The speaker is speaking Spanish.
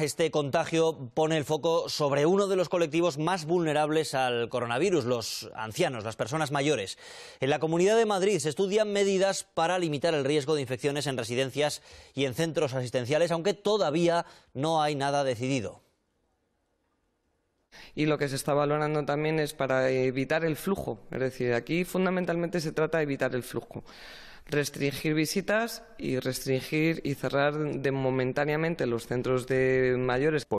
Este contagio pone el foco sobre uno de los colectivos más vulnerables al coronavirus, los ancianos, las personas mayores. En la Comunidad de Madrid se estudian medidas para limitar el riesgo de infecciones en residencias y en centros asistenciales, aunque todavía no hay nada decidido y lo que se está valorando también es para evitar el flujo. Es decir, aquí fundamentalmente se trata de evitar el flujo restringir visitas y restringir y cerrar de momentáneamente los centros de mayores.